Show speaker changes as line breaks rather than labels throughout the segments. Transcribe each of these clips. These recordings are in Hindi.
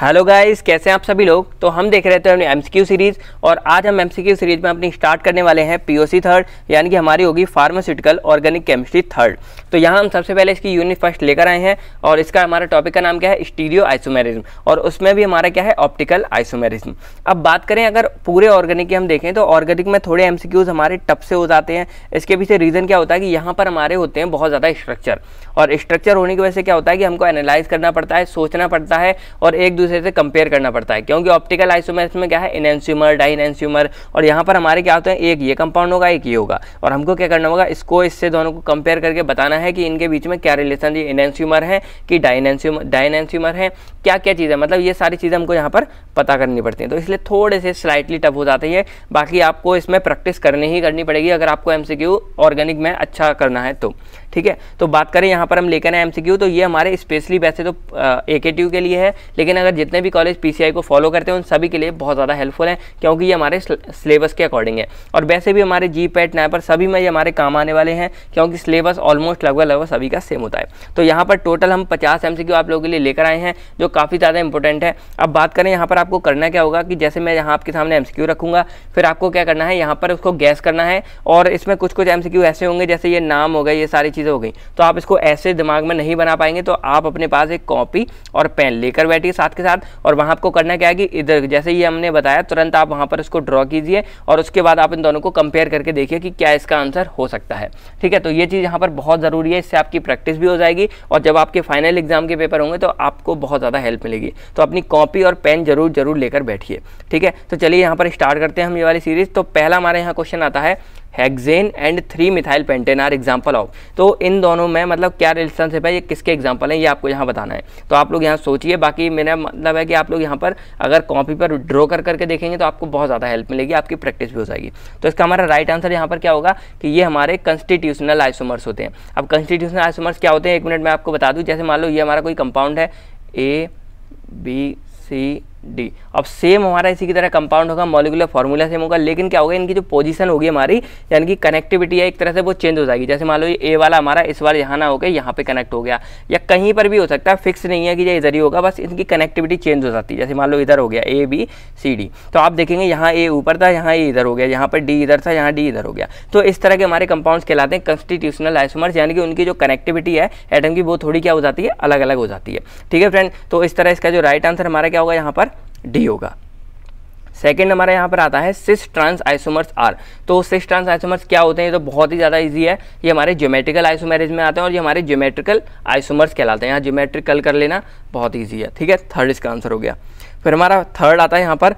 हेलो गाइस कैसे हैं आप सभी लोग तो हम देख रहे थे अपनी एम सीरीज़ और आज हम एम सीरीज़ में अपनी स्टार्ट करने वाले हैं पीओसी थर्ड यानी कि हमारी होगी फार्मास्यूटिकल ऑर्गेनिक केमिस्ट्री थर्ड तो यहाँ हम सबसे पहले इसकी यूनिट फर्स्ट लेकर आए हैं और इसका हमारा टॉपिक का नाम क्या है स्टीरियो आइसोमेरिज्म और उसमें भी हमारा क्या है ऑप्टिकल आइसोमेरिज्म अब बात करें अगर पूरे ऑर्गेनिक की हम देखें तो ऑर्गेनिक में थोड़े एम हमारे टप से हो जाते हैं इसके पीछे रीज़न क्या होता है कि यहाँ पर हमारे होते हैं बहुत ज़्यादा स्ट्रक्चर और स्ट्रक्चर होने की वजह से क्या होता है कि हमको एनालाइज करना पड़ता है सोचना पड़ता है और एक दूसरे से कंपेयर करना पड़ता है क्योंकि ऑप्टिकल आइसोमर्स में क्या है इनएंस्यूमर डाई इनएंस्यूमर और यहाँ पर हमारे क्या होते हैं एक ये कंपाउंड होगा एक ये होगा और हमको क्या करना होगा इसको इससे दोनों को कंपेयर करके बताना है कि इनके बीच में क्या रिलेशन ये इनएंस्यूमर है कि डाइनएंस्यूमर डाइनएंस्यूमर है क्या क्या चीज़ें मतलब ये सारी चीज़ें हमको यहाँ पर पता करनी पड़ती हैं तो इसलिए थोड़े से स्लाइटली टफ हो जाते हैं बाकी आपको इसमें प्रैक्टिस करनी ही करनी पड़ेगी अगर आपको एम ऑर्गेनिक में अच्छा करना है तो ठीक है तो बात करें यहाँ पर हम लेकर आए क्यू तो ये हमारे स्पेशली वैसे तो ए के के लिए है लेकिन अगर जितने भी कॉलेज आई को फॉलो करते हैं उन सभी के लिए बहुत ज़्यादा हेल्पफुल है क्योंकि ये हमारे सिलेबस के अकॉर्डिंग है और वैसे भी हमारे जी पैट नाइपर सभी में ये हमारे काम आने वाले हैं क्योंकि सिलेबस ऑलमोस्ट लगभग लगभग सभी का सेम होता है तो यहाँ पर टोटल हम पचास एम आप लोगों के लिए लेकर आए हैं जो काफ़ी ज़्यादा इंपॉर्टेंट है अब बात करें यहाँ पर आपको करना क्या होगा कि जैसे मैं यहाँ आपके सामने एम रखूँगा फिर आपको क्या करना है यहाँ पर उसको गैस करना है और इसमें कुछ कुछ एम ऐसे होंगे जैसे ये नाम हो गए ये सारी चीज़ चीज़ें हो गई तो आप इसको ऐसे दिमाग में नहीं बना पाएंगे तो आप अपने पास एक कॉपी और पेन लेकर बैठिए साथ के साथ और वहाँ आपको करना क्या है कि इधर जैसे ही हमने बताया तुरंत आप वहाँ पर इसको ड्रॉ कीजिए और उसके बाद आप इन दोनों को कंपेयर करके देखिए कि क्या इसका आंसर हो सकता है ठीक है तो ये चीज़ यहाँ पर बहुत ज़रूरी है इससे आपकी प्रैक्टिस भी हो जाएगी और जब आपके फाइनल एग्जाम के पेपर होंगे तो आपको बहुत ज़्यादा हेल्प मिलेगी तो अपनी कॉपी और पेन जरूर जरूर लेकर बैठिए ठीक है तो चलिए यहाँ पर स्टार्ट करते हैं हम ये वाली सीरीज़ तो पहला हमारे यहाँ क्वेश्चन आता है hexane and three methyl pentane are example of तो इन दोनों में मतलब क्या रिलेशनशिप है ये किसके एग्जाम्पल हैं ये आपको यहाँ बताना है तो आप लोग यहाँ सोचिए बाकी मेरा मतलब है कि आप लोग यहाँ पर अगर कॉपी पर ड्रॉ कर करके देखेंगे तो आपको बहुत ज़्यादा हेल्प मिलेगी आपकी प्रैक्टिस भी हो जाएगी तो इसका हमारा राइट आंसर यहाँ पर क्या होगा कि ये हमारे कंस्टिट्यूशनल आइसोमर्स होते हैं अब कंस्टिट्यूशनल आइसोमर्स क्या होते हैं एक मिनट मैं आपको बता दूँ जैसे मान लो ये हमारा कोई कंपाउंड है ए बी सी डी अब सेम हमारा इसी की तरह कंपाउंड होगा मॉलिकुलर फॉर्मूला सेम होगा लेकिन क्या होगा इनकी जो पोजीशन होगी हमारी यानी कि कनेक्टिविटी है एक तरह से वो चेंज हो जाएगी जैसे मान लो ये ए वाला हमारा इस बार यहाँ ना होकर यहाँ पे कनेक्ट हो गया या कहीं पर भी हो सकता है फिक्स नहीं है कि ये इधर ही होगा बस इनकी कनेक्टिविटी चेंज हो जाती है जैसे मान लो इधर हो गया ए बी सी डी तो आप देखेंगे यहाँ ए ऊपर था यहाँ ए इधर हो गया यहाँ पर डी इधर था यहाँ डी इधर हो गया तो इस तरह के हमारे कंपाउंड्स कहलाते हैं कंस्टिट्यूशनल आइसोमर्स यानी कि उनकी जो कनेक्टिविटी है एटम की वो थोड़ी क्या हो जाती है अलग अलग हो जाती है ठीक है फ्रेंड तो इस तरह इसका जो राइट आंसर हमारा क्या होगा यहाँ पर डी होगा सेकेंड हमारा यहाँ पर आता है सिस ट्रांस आइसोमर्स आर तो सिस ट्रांस आइसोमर्स क्या होते हैं ये तो बहुत ही ज़्यादा इजी है ये हमारे ज्योमेट्रिकल आइसोमेरिज में आते हैं और ये हमारे ज्योमेट्रिकल आइसोमर्स कहलाते हैं यहाँ ज्योमेट्रिकल कर लेना बहुत ईजी है ठीक है थर्ड इसका आंसर हो गया फिर हमारा थर्ड आता है यहाँ पर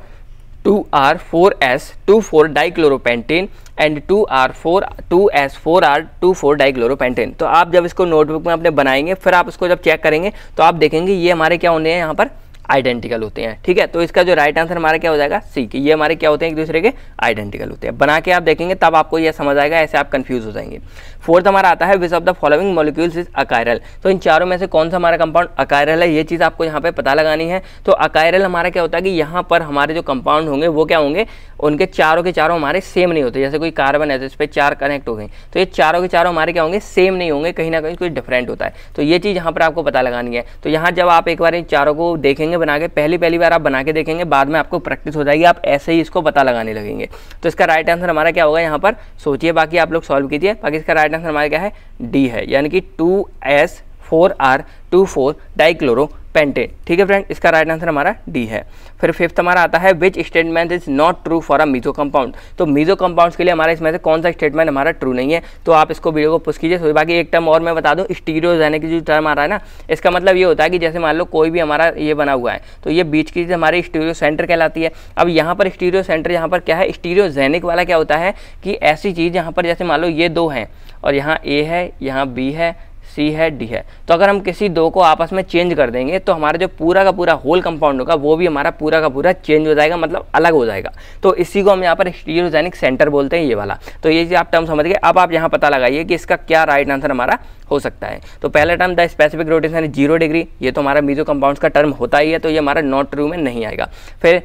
two R four S two four dichloropentane and two R four two S four R two four dichloropentane तो आप जब इसको नोटबुक में अपने बनाएंगे फिर आप इसको जब चेक करेंगे तो आप देखेंगे ये हमारे क्या होने हैं यहाँ पर आइडेंटिकल होते हैं ठीक है तो इसका जो राइट आंसर हमारा क्या हो जाएगा सी कि ये हमारे क्या होते हैं एक दूसरे के आइडेंटिकल होते हैं बना के आप देखेंगे तब आपको यह समझ आएगा ऐसे आप कंफ्यूज हो जाएंगे फोर्थ हमारा आता है which of the following molecules is achiral तो इन चारों में से कौन सा हमारा कंपाउंड अकायरल है ये चीज़ आपको यहाँ पे पता लगानी है तो अकायरल हमारा क्या होता है कि यहाँ पर हमारे जो कंपाउंड होंगे वो क्या होंगे उनके चारों के चारों हमारे सेम नहीं होते जैसे कोई कार्बन है तो इस पर चार कनेक्ट हो गए तो ये चारों के चारों हमारे क्या होंगे सेम नहीं होंगे कहीं ना कहीं कुछ डिफरेंट होता है तो ये चीज़ यहाँ पर आपको पता लगानी है तो यहाँ जब आप एक बार इन चारों को देखेंगे देखेंगे बना के पहली पहली बार आप बना के देखेंगे बाद में आपको प्रैक्टिस हो जाएगी आप ऐसे ही इसको पता लगाने लगेंगे तो इसका राइट आंसर हमारा क्या होगा यहाँ पर सोचिए बाकी आप लोग सॉल्व कीजिए बाकी इसका राइट आंसर हमारा क्या है डी है यानी कि two S four R two four dichloro pentane ठीक है फ्रेंड इसका राइट आंसर हमारा डी है फिर फिफ्थ हमारा आता है which statement is not true for a meso compound तो मीजो कंपाउंड्स के लिए हमारा इसमें से कौन सा स्टेटमेंट हमारा ट्रू नहीं है तो आप इसको वीडियो को पुस्ट कीजिए बाकी एक टर्म और मैं बता दूँ स्टीरियो जाने की जो टर्म आ रहा है ना इसका मतलब ये होता है कि जैसे मान लो कोई भी हमारा ये बना हुआ है तो ये बीच की चीज़ हमारी स्टीरियो सेंटर कहलाती है अब यहाँ पर स्टीरियो सेंटर यहाँ पर क्या है स्टीरियो जैनिक वाला क्या होता है कि ऐसी चीज़ यहाँ पर जैसे मान लो ये दो हैं और यहाँ ए है यहाँ बी है सी है डी है तो अगर हम किसी दो को आपस में चेंज कर देंगे तो हमारा जो पूरा का पूरा होल कंपाउंड होगा वो भी हमारा पूरा का पूरा चेंज हो जाएगा मतलब अलग हो जाएगा तो इसी को हम यहाँ पर स्टीरोजेनिक सेंटर बोलते हैं ये वाला तो ये आप टर्म समझ गए अब आप यहाँ पता लगाइए कि इसका क्या राइट आंसर हमारा हो सकता है तो पहला टर्म द स्पेसिफिक रोटेशन है जीरो डिग्री ये तो हमारा मीजो कंपाउंड्स का टर्म होता ही है तो ये हमारा नॉट ट्रू में नहीं आएगा फिर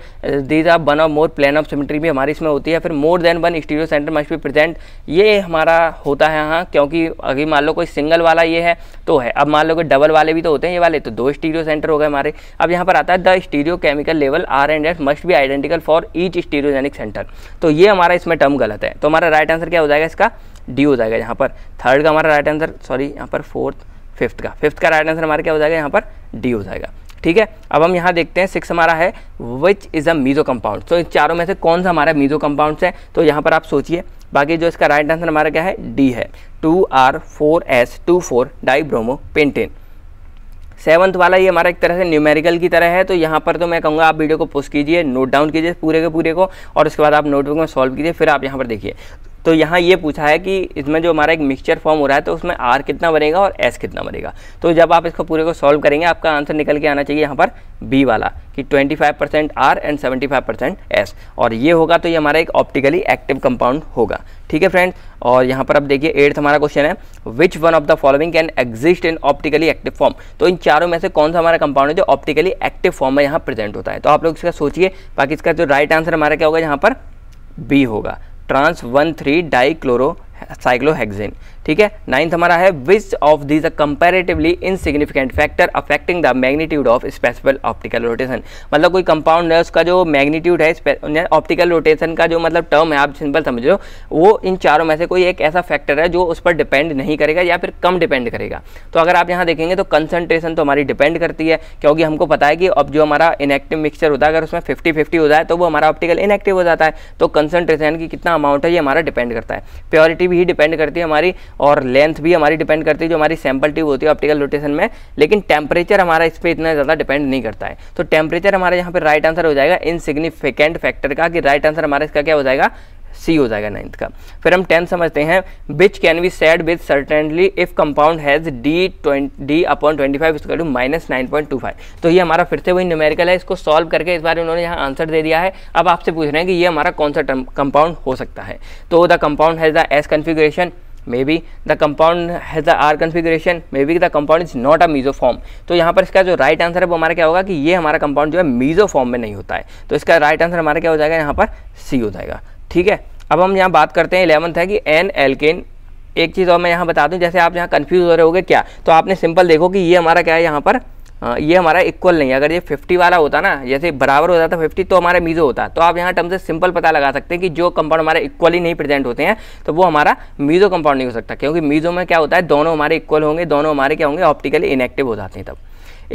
these are one of more plane of symmetry भी हमारी इसमें होती है फिर more than one stereo centre must भी प्रेजेंट ये हमारा होता है हाँ क्योंकि अभी मान लो कोई सिंगल वाला ये है तो है अब मान लो कि डबल वाले भी तो होते हैं ये वाले तो दो स्टीरियो सेंटर हो गए हमारे अब यहाँ पर आता है the stereo chemical level R and S must भी identical for each stereogenic centre तो ये हमारा इसमें टर्म गलत है तो हमारा राइट आंसर क्या हो जाएगा इसका डी हो जाएगा यहाँ पर थर्ड का हमारा राइट आंसर सॉरी यहाँ पर फोर्थ फिफ्थ का फिफ्थ का राइट आंसर हमारा क्या हो जाएगा यहाँ पर डी हो जाएगा ठीक है अब हम यहाँ देखते हैं सिक्स हमारा है which is a meso compound so इन चारों में से कौन सा हमारा मीजो कंपाउंड्स है तो यहाँ पर आप सोचिए बाकी जो इसका राइट आंसर हमारा क्या है डी है two R four S two four di bromo pentane seventh वाला ये हमारा एक तरह से न्यूमेरिकल की तरह है तो यहाँ पर तो मैं कहूँगा आप वीडियो को पोस्ट कीजिए नोट डाउन कीजिए पूरे के पूरे को और उसके बाद आप नोटबुक में सॉल्व कीजिए फिर आप यहाँ पर देखिए तो यहाँ ये पूछा है कि इसमें जो हमारा एक मिक्सचर फॉर्म हो रहा है तो उसमें आर कितना बनेगा और एस कितना बनेगा तो जब आप इसको पूरे को सॉल्व करेंगे आपका आंसर निकल के आना चाहिए यहाँ पर बी वाला कि 25 percent R and 75 percent S और ये होगा तो ये हमारा एक ऑप्टिकली एक्टिव कंपाउंड होगा ठीक है फ्रेंड्स और यहाँ पर आप देखिए एट्थ हमारा क्वेश्चन है which one of the following can exist in optically active form तो इन चारों में से कौन सा हमारा कंपाउंड है जो ऑप्टिकली एक्टिव फॉर्म में यहाँ प्रेजेंट होता है तो आप लोग इसका सोचिए बाकी इसका जो राइट आंसर हमारा क्या होगा यहाँ पर बी होगा trans one three di chloro cyclohexane ठीक है नाइन्थ हमारा है which of this a comparatively insignificant factor affecting the magnitude of specific optical rotation मतलब कोई कंपाउंड है उसका जो मैग्नीट्यूड है ऑप्टिकल रोटेशन का जो मतलब टर्म है आप सिंपल समझ लो वो इन चारों में से कोई एक ऐसा फैक्टर है जो उस पर डिपेंड नहीं करेगा या फिर कम डिपेंड करेगा तो अगर आप यहाँ देखेंगे तो कंसनट्रेशन तो हमारी डिपेंड करती है क्योंकि हमको पता है कि अब जो हमारा इनएक्टिव मिक्सचर होता है अगर उसमें फिफ्टी फिफ्टी होता है तो वो हमारा ऑप्टिकल इनएक्टिव हो जाता है तो कंसनट्रेशन की कितना अमाउंट है ये हमारा डिपेंड करता है प्योरिटी भी डिपेंड करती है हमारी और लेंथ भी हमारी डिपेंड करती है जो हमारी सैंपल ट्यूब होती है ऑप्टिकल रोटेशन में लेकिन टेम्परेचर हमारा इस पर इतना ज़्यादा डिपेंड नहीं करता है तो टेम्परेचर हमारे यहाँ पर राइट आंसर हो जाएगा इनसिग्निफिकेंट फैक्टर का कि राइट आंसर हमारा इसका क्या हो जाएगा सी हो जाएगा नाइन्थ का फिर हम टेंथ समझते हैं which can be said with certainly if compound has D D upon twenty five इसका two minus nine point two five तो ये हमारा फिर से वही न्यूमेरिकल है इसको सॉल्व करके इस बार उन्होंने यहाँ आंसर दे दिया है अब आपसे पूछ रहे हैं कि ये हमारा कौन सा कंपाउंड हो सकता है तो the compound has the S configuration maybe the compound has the R configuration maybe the compound is not a mesoform तो यहाँ पर इसका जो right answer है वो हमारा क्या होगा कि ये हमारा compound जो है mesoform में नहीं होता है तो इसका right answer हमारा क्या हो जाएगा यहाँ पर C हो जाएगा ठीक है अब हम यहाँ बात करते हैं इलेवंथ है कि एन एल्केन एक चीज़ और मैं यहाँ बता दूँ जैसे आप यहाँ कन्फ्यूज़ हो रहे होगे क्या तो आपने सिंपल देखो कि ये हमारा क्या है यहाँ पर हाँ, ये हमारा इक्वल नहीं है अगर ये 50 वाला होता ना जैसे बराबर हो जाता 50 तो हमारा मीज़ो होता तो आप यहाँ टर्म से सिंपल पता लगा सकते हैं कि जो कंपाउंड हमारे इक्वली नहीं प्रेजेंट होते हैं तो वो हमारा मीज़ो कंपाउंड नहीं हो सकता क्योंकि मीज़ो में क्या होता है दोनों हमारे इक्वल होंगे दोनों हमारे क्या होंगे ऑप्टिकली इनएक्टिव हो जाते हैं तब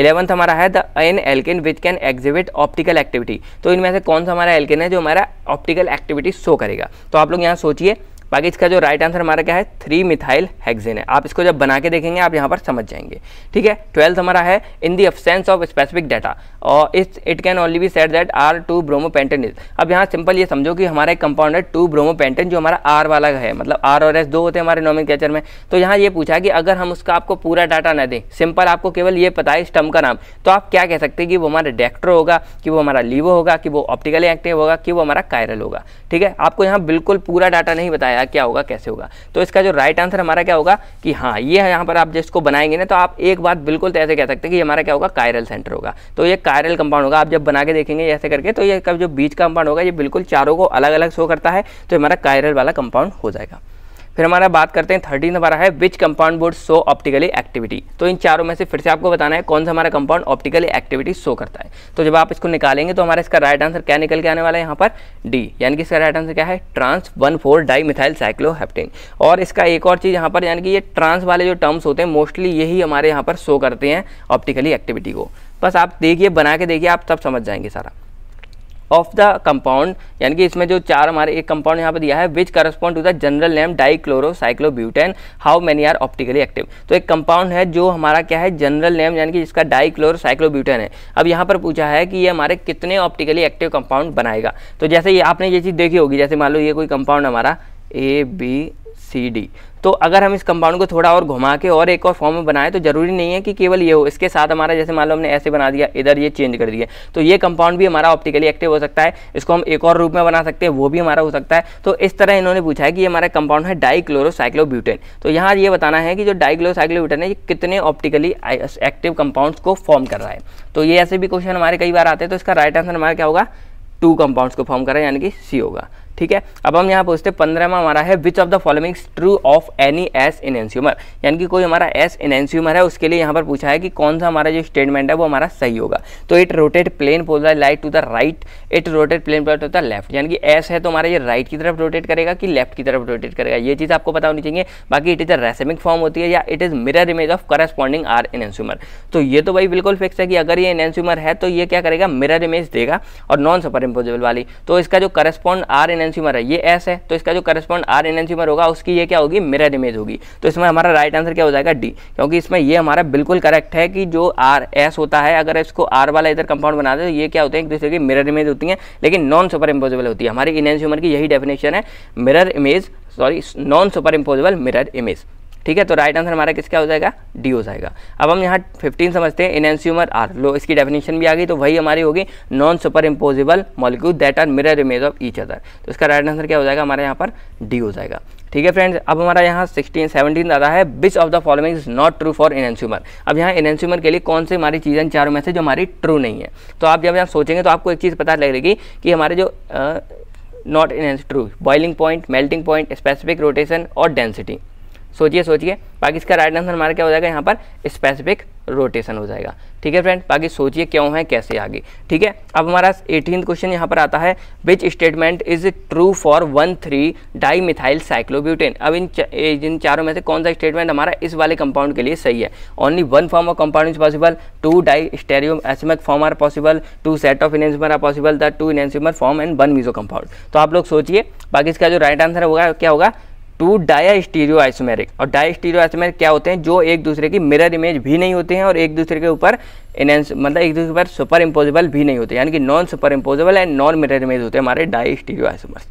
इलेवंथ हमारा है the an alkene which can exhibit optical activity तो इनमें से कौन सा हमारा एल्किन है जो हमारा ऑप्टिकल एक्टिविटी शो करेगा तो आप लोग यहाँ सोचिए बाकी इसका जो राइट आंसर हमारा क्या है थ्री मिथाइल हेक्सेन है आप इसको जब बना के देखेंगे आप यहाँ पर समझ जाएंगे ठीक है ट्वेल्थ हमारा है in the absence of specific data और it's it can only be said that R two bromo pentane is अब यहाँ सिंपल ये समझो कि हमारा एक कंपाउंड है टू ब्रोमो पेंटन जो हमारा आर वाला है मतलब आर और एस दो होते हैं हमारे नॉमिन कैचर में तो यहाँ ये पूछा कि अगर हम उसका आपको पूरा डाटा ना दें सिंपल आपको केवल ये पता है स्टम का नाम तो आप क्या कह सकते हैं कि वो हमारा डेक्ट्रो होगा कि वो हमारा लीवो होगा कि वो ऑप्टिकली एक्टिव होगा कि वो हमारा कायरल होगा ठीक है आपको यहाँ बिल्कुल पूरा डाटा नहीं बताया आया क्या होगा कैसे होगा तो इसका जो राइट आंसर हमारा क्या होगा कि हाँ ये है यहाँ पर आप जिसको बनाएंगे ना तो आप एक बात बिल्कुल तो ऐसे कह सकते हैं कि हमारा क्या होगा कायरल सेंटर होगा तो ये कायरल कंपाउंड होगा आप जब बना के देखेंगे ऐसे करके तो ये जो बीच कंपाउंड होगा ये बिल्कुल चारों को अलग अलग शो करता है तो हमारा कायरल वाला कंपाउंड हो जाएगा फिर हमारा बात करते हैं थर्टीन हमारा है which compound board so optically activity तो इन चारों में से फिर से आपको बताना है कौन सा हमारा कंपाउंड ऑप्टिकली एक्टिविटी शो करता है तो जब आप इसको निकालेंगे तो हमारा इसका राइट आंसर क्या निकल के आने वाला है यहाँ पर डी यानी कि इसका राइट आंसर क्या है trans one four di methyl cycloheptane और इसका एक और चीज़ यहाँ पर यानी कि ये ट्रांस वाले जो टर्म्स होते हैं मोस्टली यही हमारे यहाँ पर शो करते हैं ऑप्टिकली एक्टिविटी को बस आप देखिए बना के देखिए आप तब समझ जाएंगे सारा ऑफ द कंपाउंड यानी कि इसमें जो चार हमारे एक कंपाउंड यहाँ पर दिया है which correspond to the general name dichlorocyclobutane how many are optically active तो एक कंपाउंड है जो हमारा क्या है जनरल नेम यानी कि इसका डाइक्लोरोसाइक्लोब्यूटेन है अब यहाँ पर पूछा है कि ये हमारे कितने ऑप्टिकली एक्टिव कंपाउंड बनाएगा तो जैसे ये आपने ये चीज़ देखी होगी जैसे मान लो ये कोई कंपाउंड हमारा ए बी सी डी तो अगर हम इस कंपाउंड को थोड़ा और घुमा के और एक और फॉर्म में बनाएं तो ज़रूरी नहीं है कि केवल ये हो इसके साथ हमारा जैसे मान लो हमने ऐसे बना दिया इधर ये चेंज कर दिया तो ये कंपाउंड भी हमारा ऑप्टिकली एक्टिव हो सकता है इसको हम एक और रूप में बना सकते हैं वो भी हमारा हो सकता है तो इस तरह इन्होंने पूछा है कि ये हमारा कंपाउंड है डाइक्लोरोसाइक्लोब्यूटेन तो यहाँ ये बताना है कि जो डाइक्लोरोसाइक्लोब्यूटेन है ये कितने ऑप्टिकली एक्टिव कंपाउंड को फॉर्म कर रहा है तो ये ऐसे भी क्वेश्चन हमारे कई बार आते हैं तो इसका राइट आंसर हमारा क्या होगा टू कंपाउंड्स को फॉर्म कर रहा है यानी कि सी होगा ठीक है अब हम यहाँ पूछते हैं पंद्रहवा हमारा है which of the following true of any S enantiomer यानी कि कोई हमारा एस इनएंस्यूमर है उसके लिए यहाँ पर पूछा है कि कौन सा हमारा जो स्टेटमेंट है वो हमारा सही होगा तो it rotate plane polar light to the right it rotate plane polar to the left यानी कि एस है तो हमारा ये राइट की तरफ रोटेट करेगा कि लेफ्ट की तरफ रोटेट करेगा ये चीज़ आपको पता होनी चाहिए बाकी it is a racemic form होती है या it is mirror image of corresponding R enantiomer तो ये तो भाई बिल्कुल फिक्स है कि अगर ये इनएंस्यूमर है तो ये क्या करेगा मिरर इमेज देगा और नॉन सुपर इम्पोजेबल वाली तो इसका जो करस्पॉन्ड आर इन एनएनस्यूमर है ये एस है तो इसका जो करस्पॉन्ड आर एनएनस्यूमर होगा उसकी ये क्या होगी मिरर इमेज होगी तो इसमें हमारा राइट आंसर क्या हो जाएगा डी क्योंकि इसमें ये हमारा बिल्कुल करेक्ट है कि जो आर एस होता है अगर इसको आर वाला इधर कंपाउंड बना दे तो ये क्या होते हैं एक दूसरे की मिरर इमेज होती है लेकिन नॉन सुपर इम्पोजेबल होती है हमारी एनएनस्यूमर की यही डेफिनेशन है mirror image sorry non super imposable mirror image ठीक है तो राइट आंसर हमारा किसका हो जाएगा डी हो जाएगा अब हम यहाँ फिफ्टीन समझते हैं इनएंस्यूमर आर लो इसकी डेफिनेशन भी आ गई तो वही हमारी होगी non super imposable molecule that are mirror image of each other तो इसका राइट आंसर क्या हो जाएगा हमारे यहाँ पर डी हो जाएगा ठीक है फ्रेंड्स अब हमारा यहाँ सिक्सटीन सेवनटीन रहा है which of the following is not true for enantiomer अब यहाँ इनएंस्यूमर के लिए कौन सी हमारी चीज़ें चारों में से जो हमारी ट्रू नहीं है तो आप जब यहाँ सोचेंगे तो आपको एक चीज़ पता लगेगी कि हमारे जो not in true boiling point melting point specific rotation और डेंसिटी सोचिए सोचिए बाकी इसका राइट आंसर हमारा क्या हो जाएगा यहाँ पर स्पेसिफिक रोटेशन हो जाएगा ठीक है फ्रेंड बाकी सोचिए क्यों है कैसे आगे ठीक है अब हमारा एटीन क्वेश्चन यहाँ पर आता है which statement is true for one three di methyl cyclobutane अब इन इन चारों में से कौन सा स्टेटमेंट हमारा इस वाले कंपाउंड के लिए सही है only one form of compound is possible two di stereo isomeric form are possible two set of enantiomer are possible the two enantiomer form and one meso compound तो आप लोग सोचिए बाकी इसका जो राइट आंसर होगा क्या होगा टू डाया स्टीरियो आइसोमेरिक और डाया स्टीरियो आइसोमेरिक क्या होते हैं जो एक दूसरे की मिरर इमेज भी नहीं होते हैं और एक दूसरे के ऊपर इनहेंस मतलब एक दूसरे पर सुपर इम्पोजिबल भी नहीं होते यानी कि non super imposable and non mirror image होते हैं हमारे डाया स्टीरियो आइसोमर्स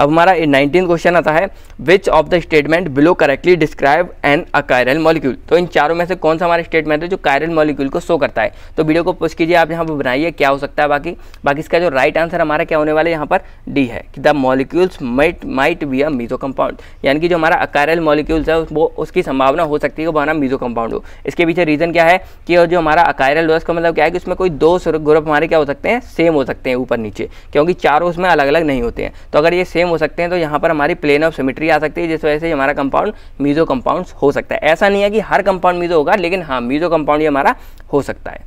अब हमारा नाइनटीन क्वेश्चन आता है which of the statement below correctly describe an a chiral molecule तो इन चारों में से कौन सा हमारा स्टेटमेंट है जो कायरल मॉलिक्यूल को शो करता है तो वीडियो को पोस्ट कीजिए आप यहाँ पर बनाइए क्या हो सकता है बाकी बाकी इसका जो राइट आंसर हमारा क्या होने वाला है यहाँ पर डी है कि the molecules might might be a meso compound यानी कि जो हमारा अकायरल मॉलिक्यूल्स है वो उसकी संभावना हो सकती है वो हमारा मीजो कंपाउंड हो इसके पीछे रीज़न क्या है कि जो हमारा अकायरल हो उसका मतलब क्या है कि उसमें कोई दो ग्रुप हमारे क्या हो सकते हैं सेम हो सकते हैं ऊपर नीचे क्योंकि चारों उसमें अलग अलग नहीं होते हैं तो अगर ये सेम हो सकते हैं तो यहाँ पर हमारी प्लेन ऑफ सिमेट्री आ सकती है जिस वजह से हमारा कंपाउंड मीजो कंपाउंड हो सकता है ऐसा नहीं है कि हर कंपाउंड मीजो होगा लेकिन हाँ मीजो कंपाउंड ये हमारा हो सकता है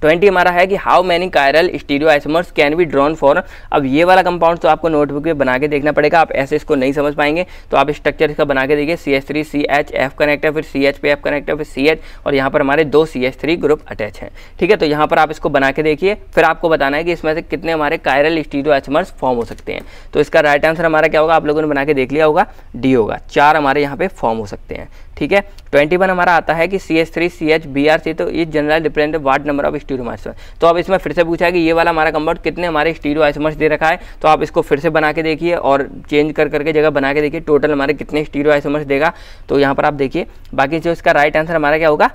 ट्वेंटी हमारा है कि how many chiral stereo isomers can be drawn for अब ये वाला कंपाउंड तो आपको नोटबुक में बना के देखना पड़ेगा आप ऐसे इसको नहीं समझ पाएंगे तो आप स्ट्रक्चर इसका बना के देखिए C H three C H F connect है फिर सी एच पे एफ कनेक्ट है फिर सी एच और यहाँ पर हमारे दो C H three group attach हैं ठीक है तो यहाँ पर आप इसको बना के देखिए फिर आपको बताना है कि इसमें से कितने हमारे कायरल स्टीरियो आइसमर्स फॉर्म हो सकते हैं तो इसका राइट आंसर हमारा क्या होगा आप लोगों ने बना के देख लिया होगा डी होगा चार हमारे यहाँ पे फॉर्म हो सकते हैं ठीक है ट्वेंटी वन हमारा आता है कि C H three C H B R C तो ये general represent ward number of stereo isomer तो अब इसमें फिर से पूछा है कि ये वाला हमारा कंपाउंड कितने हमारे स्टीरो आइसोमर्स दे रखा है तो आप इसको फिर से बना के देखिए और चेंज कर करके जगह बना के देखिए टोटल हमारे कितने स्टीरो आइसोमर्स देगा तो यहाँ पर आप देखिए बाकी जो इसका राइट आंसर हमारा क्या होगा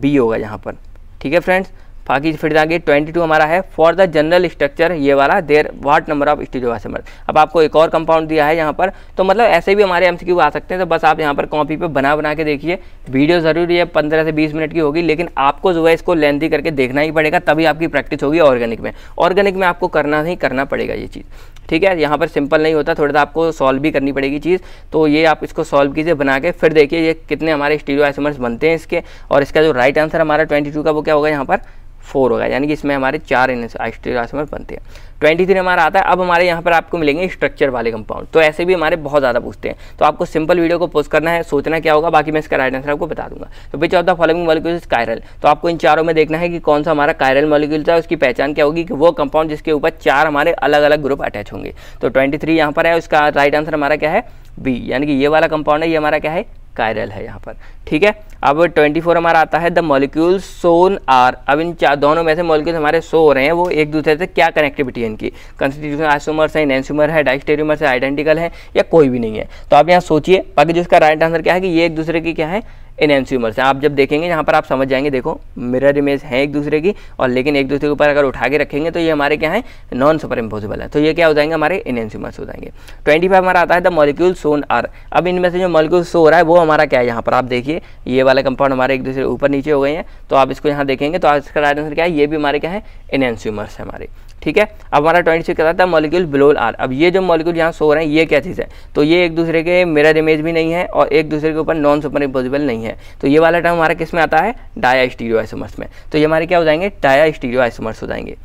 बी होगा यहाँ पर ठीक है फ्रेंड्स बाकी फिर आगे 22 हमारा है फॉर द जनरल स्ट्रक्चर ये वाला देर वाट नंबर ऑफ आसमर अब आपको एक और कंपाउंड दिया है यहाँ पर तो मतलब ऐसे भी हमारे एम आ सकते हैं तो बस आप यहाँ पर कॉपी पर बना बना के देखिए वीडियो जरूरी है पंद्रह से बीस मिनट की होगी लेकिन आपको जो है इसको लेंथी करके देखना ही पड़ेगा तभी आपकी प्रैक्टिस होगी ऑर्गेनिक में ऑर्गेनिक में आपको करना ही करना पड़ेगा ये चीज़ ठीक है यहाँ पर सिंपल नहीं होता थोड़ा सा आपको सॉल्व भी करनी पड़ेगी चीज़ तो ये आप इसको सॉल्व कीजिए बना के फिर देखिए ये कितने हमारे स्टीरियो आइसमर्स बनते हैं इसके और इसका जो राइट आंसर हमारा ट्वेंटी का वो क्या होगा यहाँ पर फोर होगा यानी कि इसमें हमारे चार इन आसमर बनते हैं ट्वेंटी थ्री हमारा आता है अब हमारे यहाँ पर आपको मिलेंगे स्ट्रक्चर वाले कंपाउंड तो ऐसे भी हमारे बहुत ज़्यादा पूछते हैं तो आपको सिंपल वीडियो को पोस्ट करना है सोचना क्या होगा बाकी मैं इसका राइट आंसर आपको बता दूंगा तो which of the following molecule is chiral तो आपको इन चारों में देखना है कि कौन सा हमारा कायरल मॉलिक्यूल था उसकी पहचान क्या होगी कि वो कंपाउंड जिसके ऊपर चार हमारे अलग अलग ग्रुप अटैच होंगे तो ट्वेंटी थ्री यहाँ पर है उसका राइट आंसर हमारा क्या है बी यानी कि ये वाला कंपाउंड है ये हमारा क्या है कायरल है यहाँ पर ठीक है अब 24 हमारा आता है द मॉलिक्यूल सोन आर अब इन चार दोनों में से मॉलिक्यूल हमारे सो हो रहे हैं वो एक दूसरे से क्या कनेक्टिविटी है इनकी कंस्टिट्यूशन आइसोमर्स है नैनसूमर है डाइस्टेरियमर्स है आइडेंटिकल है या कोई भी नहीं है तो आप यहाँ सोचिए बाकी जिसका राइट आंसर क्या है कि ये एक दूसरे की क्या है इनएंस्यूमर्स से आप जब देखेंगे यहाँ पर आप समझ जाएंगे देखो मिरर इमेज हैं एक दूसरे की और लेकिन एक दूसरे के ऊपर अगर उठा के रखेंगे तो ये हमारे क्या है नॉन सुपर इम्पोजिबल है तो ये क्या हो जाएंगे हमारे इनएंस्यूमर्स हो जाएंगे ट्वेंटी फाइव हमारा आता है द मॉलिक्यूल सोन आर अब इनमें से जो मॉलिक्यूल सो हो रहा है वो हमारा क्या है यहाँ पर आप देखिए ये वाला कंपाउंड हमारे एक दूसरे ऊपर नीचे हो गए हैं तो आप इसको यहाँ देखेंगे तो इसका राइट आंसर क्या है ये भी हमारे क्या है इनएंस्यूमर्स है हमारे ठीक है अब हमारा ट्वेंटी सिक्स आता था मॉलिक्यूल बिलो आर अब ये जो मॉलिक्यूल यहाँ सो रहे हैं ये क्या चीज़ है तो ये एक दूसरे के मिरर इमेज भी नहीं है और एक दूसरे के ऊपर नॉन सुपर इम्पोजिबल नहीं है तो ये वाला टर्म हमारा किस में आता है डाया स्टीरियो आइसोमर्स में तो ये हमारे क्या हो जाएंगे डाया स्टीरियो आइसोमर्स हो जाएंगे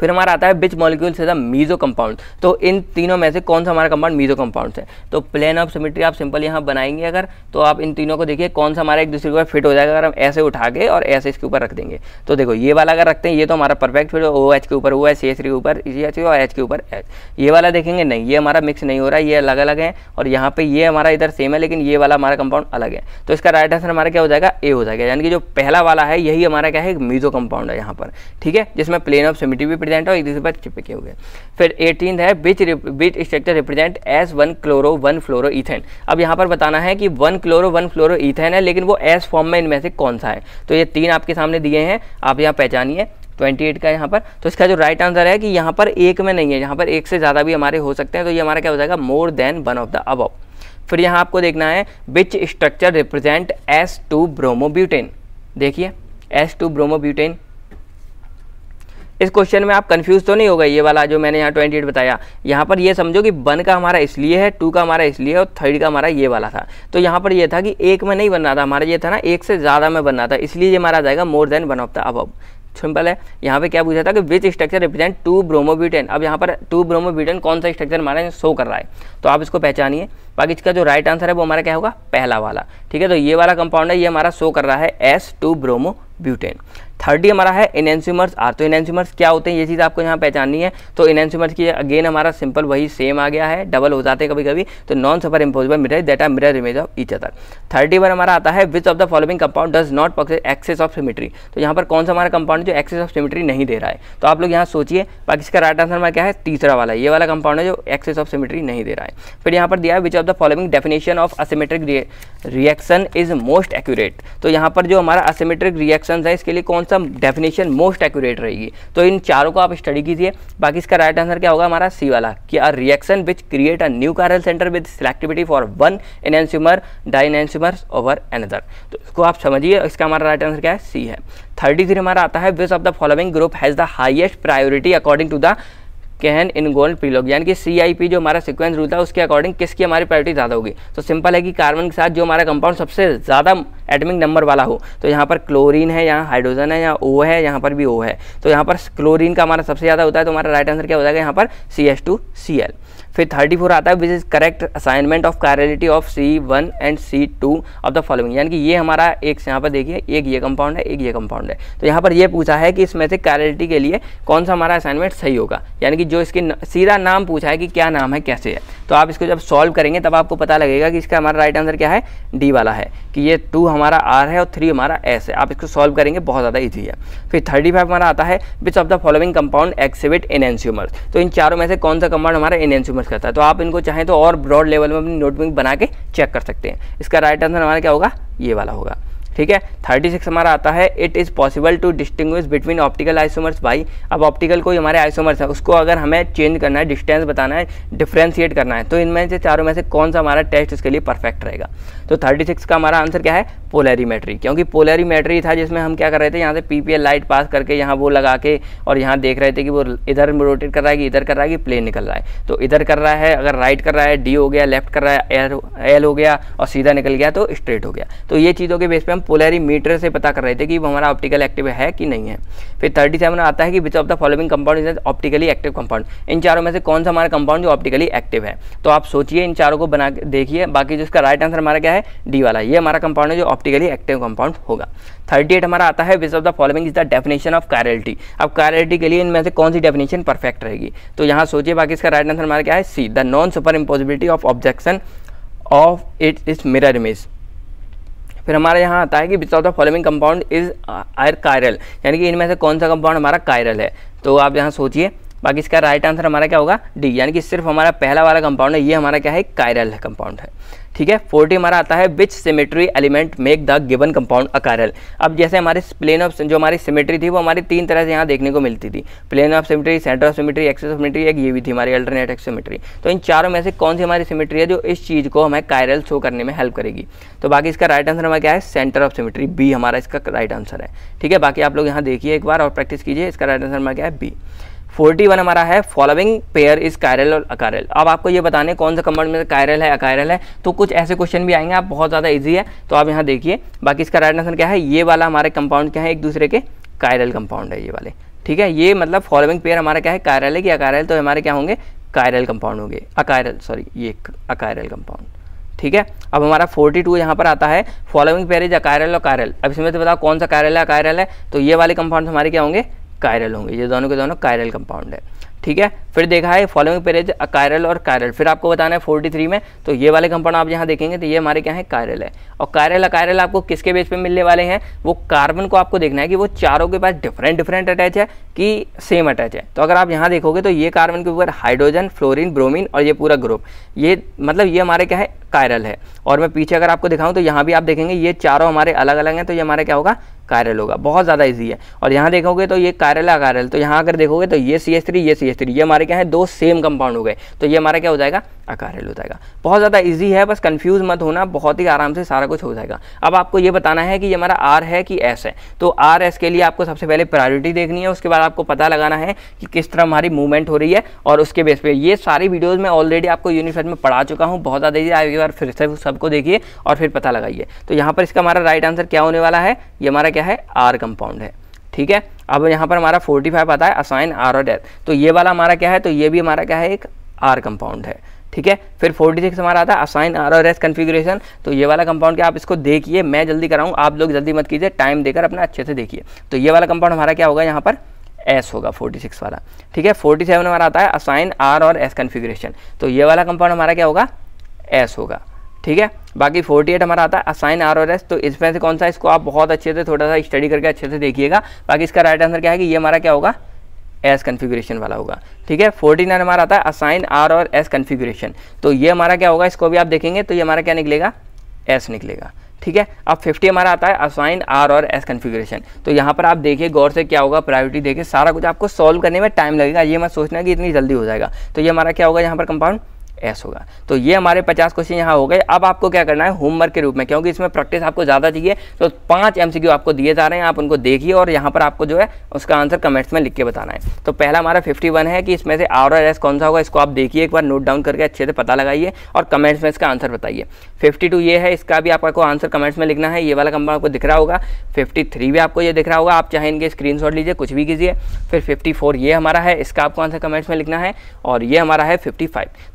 फिर हमारा आता है बिच मॉलिक्यूल से मीजो कंपाउंड तो इन तीनों में से कौन सा हमारा कंपाउंड मीजो कंपाउंड है तो प्लेन ऑफ सिमिट्री आप सिंपल यहाँ बनाएंगे अगर तो आप इन तीनों को देखिए कौन सा हमारा एक दूसरे के ऊपर फिट हो जाएगा अगर हम ऐसे उठा के और ऐसे इसके ऊपर रख देंगे तो देखो ये वाला अगर रखते हैं ये तो हमारा परफेक्ट फिट ओ एच के ऊपर ओ एच सी एच के ऊपर सी e एच और एच के ऊपर एच ये वाला देखेंगे नहीं ये हमारा मिक्स नहीं हो रहा है ये अलग अलग है और यहाँ पे ये हमारा इधर सेम है लेकिन ये वाला हमारा कंपाउंड अलग है तो इसका राइट आंसर हमारा क्या हो जाएगा ए हो जाएगा यानी कि जो पहला वाला है यही हमारा क्या है मीजो कंपाउंड है यहाँ पर ठीक है जिसमें प्लेन ऑफ सिमिट्री भी रिप्रेजेंट और एक दूसरे पर चिपके हुए फिर एटीन है which which structure represent S one chloro one fluoro ethane अब यहाँ पर बताना है कि one chloro one fluoro ethane है लेकिन वो एस फॉर्म में इनमें से कौन सा है तो ये तीन आपके सामने दिए हैं आप यहाँ पहचानिए 28 का यहाँ पर तो इसका जो राइट right आंसर है कि यहाँ पर एक में नहीं है यहाँ पर एक से ज़्यादा भी हमारे हो सकते हैं तो ये हमारा क्या हो जाएगा more than one of the अब फिर यहाँ आपको देखना है which structure represent S two bromobutane देखिए एस टू ब्रोमोब्यूटेन इस क्वेश्चन में आप कंफ्यूज तो नहीं होगा ये वाला जो मैंने यहाँ ट्वेंटी एट बताया यहाँ पर ये समझो कि वन का हमारा इसलिए है टू का हमारा इसलिए है और थर्ड का हमारा ये वाला था तो यहाँ पर ये था कि एक में नहीं बन रहा था हमारा ये था ना एक से ज़्यादा में बन रहा था इसलिए ये हमारा जाएगा more than one of the above simple है यहाँ पे क्या पूछा था कि which structure represent two bromobutane अब यहाँ पर टू ब्रोमोब्यूटेन कौन सा स्ट्रक्चर हमारा शो कर रहा है तो आप इसको पहचानिए बाकी इसका जो राइट आंसर है वो हमारा क्या होगा पहला वाला ठीक है तो ये वाला कंपाउंड है ये हमारा शो कर रहा है एस टू ब्रोमोब्यूटेन थर्डी हमारा है इनएंस्यूमर्स आर तो इनएंस्यूमर्स क्या होते हैं ये चीज़ आपको यहाँ पहचाननी है तो इनएंस्यूमर्स की अगेन हमारा सिंपल वही सेम आ गया है डबल हो जाते हैं कभी कभी तो non super imposable mirror that are mirror image of each other thirty one हमारा आता है which of the following compound does not possess axis of symmetry तो यहाँ पर कौन सा हमारा कंपाउंड जो एक्सेस ऑफ सिमिट्री नहीं दे रहा है तो आप लोग यहाँ सोचिए बाकी इसका राइट आंसर हमारा क्या है तीसरा वाला ये वाला कंपाउंड है जो एक्सेस ऑफ सिमिट्री नहीं दे रहा है फिर यहाँ पर दिया है which of the following definition of asymmetric reaction is most accurate तो यहाँ पर जो हमारा असिमेट्रिक रिएक्शन है इसके लिए कौन सा डेफिनेशन मोस्ट एक्यूरेट रहेगी तो इन चारों को आप स्टडी कीजिए बाकी इसका राइट आंसर क्या होगा हमारा सी वाला कि a reaction which create a new chiral centre with selectivity for one enantiomer di enantiomer over another तो इसको आप समझिए इसका हमारा राइट आंसर क्या है सी है थर्टी हमारा आता है which of the following group has the highest priority according to the Cahn Ingold Prelog यानी कि सी जो हमारा सिक्वेंस रूल था उसके अकॉर्डिंग किसकी हमारी प्रायोरिटी ज़्यादा होगी तो सिंपल है कि कार्बन के साथ जो हमारा कंपाउंड सबसे ज़्यादा एटमिक नंबर वाला हो तो यहाँ पर क्लोरीन है यहाँ हाइड्रोजन है यहाँ ओ है यहाँ पर भी ओ है तो यहाँ पर क्लोरीन का हमारा सबसे ज़्यादा होता है तो हमारा राइट आंसर क्या हो जाएगा यहाँ पर C S two C L फिर थर्टी फोर आता है which is correct assignment of chirality of C one and C two of the following यानी कि ये हमारा एक यहाँ पर देखिए एक ये कंपाउंड है एक ये कंपाउंड है तो यहाँ पर ये पूछा है कि इसमें से कैरेलिटी के लिए कौन सा हमारा असाइनमेंट सही होगा यानी कि जो इसके सीधा नाम पूछा है कि क्या नाम है कैसे है तो आप इसको जब सॉल्व करेंगे तब आपको पता लगेगा कि इसका हमारा राइट आंसर क्या है डी वाला है कि ये टू हमारा आर है और थ्री हमारा एस है आप इसको सॉल्व करेंगे बहुत ज़्यादा ईजी है फिर थर्टी फाइव हमारा आता है which of the following compound exhibit enantiomers तो इन चारों में से कौन सा कंपाउंड हमारा एनएनस्यूमर्स रिवर्स करता है तो आप इनको चाहें तो और ब्रॉड लेवल में अपनी नोटबुक बना के चेक कर सकते हैं इसका राइट आंसर हमारा क्या होगा ये वाला होगा ठीक है थर्टी सिक्स हमारा आता है it is possible to distinguish between optical isomers by अब ऑप्टिकल कोई हमारे आइसोमर्स है उसको अगर हमें चेंज करना है डिस्टेंस बताना है डिफ्रेंशिएट करना है तो इनमें से चारों में से कौन सा हमारा टेस्ट इसके लिए परफेक्ट रहेगा तो थर्टी सिक्स का हमारा आंसर क्या है पोलरीमेट्री क्योंकि पोलरीमेट्री था जिसमें हम क्या कर रहे थे यहाँ से एल लाइट पास करके यहाँ वो लगा के और यहाँ देख रहे थे कि वो इधर रोटेट कर रहा है कि इधर कर रहा है कि प्लेन निकल रहा है तो इधर कर रहा है अगर राइट कर रहा है डी हो गया लेफ्ट कर रहा है एल हो गया और सीधा निकल गया तो स्ट्रेट हो गया तो ये चीज़ों के बेस पर हम मीटर से पता कर रहे थे कि वो हमारा ऑप्टिकल एक्टिव है कि नहीं है फिर थर्टी सेवन आता है कि which of the following compound is optically active compound इन चारों में से कौन सा हमारा कंपाउंड जो ऑप्टिकली एक्टिव है तो आप सोचिए इन चारों को बना के देखिए बाकी जो इसका राइट आंसर हमारा क्या है डी वाला ये हमारा कंपाउंड है जो ऑप्टिकली एक्टिव कंपाउंड होगा थर्टी एट हमारा आता है which of the following is the definition of chirality अब कारल्टी के लिए इनमें से कौन सी डेफिनेशन परफेक्ट रहेगी तो यहाँ सोचिए बाकी इसका राइट आंसर हमारा क्या है C the non super imposability of objection of it is mirror image फिर हमारे यहाँ आता है कि which of the following compound is are chiral यानी कि इनमें से कौन सा कंपाउंड हमारा कायरल है तो आप यहाँ सोचिए बाकी इसका राइट आंसर हमारा क्या होगा डी यानी कि सिर्फ हमारा पहला वाला कंपाउंड है ये हमारा क्या है कायरल कंपाउंड है ठीक है फोर्टी हमारा आता है which symmetry element make the given compound achiral अब जैसे हमारे प्लेन ऑफ जो हमारी सिमेट्री थी वो हमारी तीन तरह से यहाँ देखने को मिलती थी plane of symmetry centre of symmetry axis of symmetry एक ये भी थी हमारी अल्टरनेट एक्स तो इन चारों में से कौन सी हमारी सिमेट्री है जो इस चीज़ को हमें कायरल शो करने में हेल्प करेगी तो बाकी इसका राइट आंसर हमारा क्या है सेंटर ऑफ सिमेट्री बी हमारा इसका राइट आंसर है ठीक है बाकी आप लोग यहाँ देखिए एक बार और प्रैक्टिस कीजिए इसका राइट आंसर हमारा क्या है बी फोर्टी वन हमारा है फॉलोइंग पेयर इज कायरल और अकायरल अब आपको ये बताने कौन सा कंपाउंड में कायरल है अकायरल है तो कुछ ऐसे क्वेश्चन भी आएंगे आप बहुत ज़्यादा ईजी है तो आप यहाँ देखिए बाकी इसका राइट आंसर क्या है ये वाला हमारे कंपाउंड क्या है एक दूसरे के कायरल कंपाउंड है ये वाले ठीक है ये मतलब फॉलोइंग पेयर हमारा क्या है कायरल है कि अकायरल तो हमारे क्या होंगे कायरल कंपाउंड होंगे अकायरल सॉरी ये अकायरल कंपाउंड ठीक है अब हमारा 42 टू यहाँ पर आता है फॉलोइंग पेयर इज अकायरल और कायरल अब इसमें से बताओ कौन सा कायरल है अकायरल है तो ये वाले कंपाउंड हमारे क्या होंगे कायरल होंगे ये दोनों के दोनों कायरल कंपाउंड है ठीक है फिर देखा है फॉलोइंग पेरेज अकायरल और कायरल फिर आपको बताना है 43 में तो ये वाले कंपाउंड आप यहाँ देखेंगे तो ये हमारे क्या है कायरल है और कायरल अकायरल आपको किसके बेस पे मिलने वाले हैं वो कार्बन को आपको देखना है कि वो चारों के पास डिफरेंट डिफरेंट अटैच है कि सेम अटैच है तो अगर आप यहाँ देखोगे तो ये कार्बन के ऊपर हाइड्रोजन फ्लोरिन ब्रोमिन और ये पूरा ग्रुप ये मतलब ये हमारे क्या है कायरल है और मैं पीछे अगर आपको दिखाऊँ तो यहाँ भी आप देखेंगे ये चारों हमारे अलग अलग हैं तो ये हमारा क्या होगा कार्यल होगा बहुत ज़्यादा ईजी है और यहाँ देखोगे तो ये कार्यल कार्यल तो यहाँ अगर देखोगे तो ये सी एस थ्री ये सी एस थ्री ये हमारे क्या है दो सेम कंपाउंड हो गए तो ये हमारा क्या हो जाएगा आकार हो जाएगा बहुत ज़्यादा ईजी है बस कन्फ्यूज़ मत होना बहुत ही आराम से सारा कुछ हो जाएगा अब आपको ये बताना है कि ये हमारा आर है कि एस है तो आर एस के लिए आपको सबसे पहले प्रायोरिटी देखनी है उसके बाद आपको पता लगाना है कि किस तरह हमारी मूवमेंट हो रही है और उसके बेस पर ये सारी वीडियोज़ मैं ऑलरेडी आपको यूनिफेट में पढ़ा चुका हूँ बहुत ज़्यादा इजी आप एक बार फिर से सबको देखिए और फिर पता लगाइए तो यहाँ पर इसका हमारा राइट आंसर क्या होने वाला है ये हमारा क्या है आर कंपाउंड है ठीक है अब यहाँ पर हमारा 45 आता है असाइन आर और डेथ तो ये वाला हमारा क्या है तो ये भी हमारा क्या है एक आर कंपाउंड है ठीक है फिर फोर्टी सिक्स हमारा आता असाइन आर और एस कन्फिग्रेशन तो ये वाला कंपाउंड क्या आप इसको देखिए मैं जल्दी कराऊँ आप लोग जल्दी मत कीजिए टाइम देकर अपना अच्छे से देखिए तो ये वाला कंपाउंड हमारा क्या होगा यहाँ पर एस होगा 46 वाला ठीक है 47 हमारा आता है असाइन आर और एस कन्फिग्रेशन तो ये वाला कंपाउंड हमारा क्या होगा एस होगा ठीक है बाकी 48 हमारा आता है असाइन आर और एस तो इसमें से कौन सा इसको आप बहुत अच्छे से थोड़ा सा स्टडी करके अच्छे से देखिएगा बाकी इसका राइट आंसर क्या है कि ये हमारा क्या होगा एस कन्फिग्रेशन वाला होगा ठीक है फोर्टी नाइन हमारा आता है असाइन आर और एस कन्फिग्रेशन तो ये हमारा क्या होगा इसको भी आप देखेंगे तो ये हमारा क्या निकलेगा एस निकलेगा ठीक है अब 50 हमारा आता है असाइन आर और एस कन्फिग्रेशन तो यहाँ पर आप देखिए गौर से क्या होगा प्रायोरिटी देखिए सारा कुछ आपको सॉल्व करने में टाइम लगेगा ये मत सोचना कि इतनी जल्दी हो जाएगा तो ये हमारा क्या होगा यहाँ पर कंपाउंड एस होगा तो ये हमारे 50 क्वेश्चन यहाँ हो गए अब आपको क्या करना है होमवर्क के रूप में क्योंकि इसमें प्रैक्टिस आपको ज़्यादा चाहिए तो पांच एमसीक्यू आपको दिए जा रहे हैं आप उनको देखिए और यहाँ पर आपको जो है उसका आंसर कमेंट्स में लिख के बताना है तो पहला हमारा 51 है कि इसमें से आर और एस कौन सा होगा इसको आप देखिए एक बार नोट डाउन करके अच्छे से पता लगाइए और कमेंट्स में इसका आंसर बताइए फिफ्टी ये है इसका भी आपको आंसर कमेंट्स में लिखना है ये वाला कंपन आपको दिख रहा होगा फिफ्टी भी आपको ये दिख रहा होगा आप चाहे इनके स्क्रीन लीजिए कुछ भी कीजिए फिर फिफ्टी ये हमारा है इसका आपको आंसर कमेंट्स में लिखना है और ये हमारा है फिफ्टी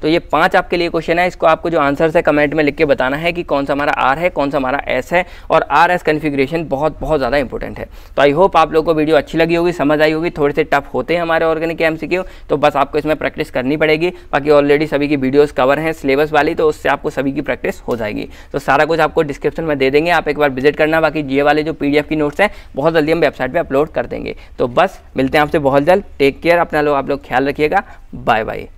तो ये पांच आपके लिए क्वेश्चन है इसको आपको जो आंसर है कमेंट में लिख के बताना है कि कौन सा हमारा आर है कौन सा हमारा एस है और आर एस कन्फिग्रेशन बहुत बहुत ज़्यादा इंपॉर्टेंट है तो आई होप आप लोगों को वीडियो अच्छी लगी होगी समझ आई होगी थोड़े से टफ होते हैं हमारे ऑर्गेनिक एम तो बस आपको इसमें प्रैक्टिस करनी पड़ेगी बाकी ऑलरेडी सभी की वीडियोज़ कवर हैं सिलेबस वाली तो उससे आपको सभी की प्रैक्टिस हो जाएगी तो सारा कुछ आपको डिस्क्रिप्शन में दे देंगे आप एक बार विजिट करना बाकी जी वाले जो पी की नोट्स हैं बहुत जल्दी हम वेबसाइट पर अपलोड कर देंगे तो बस मिलते हैं आपसे बहुत जल्द टेक केयर अपना लोग आप लोग ख्याल रखिएगा बाय बाय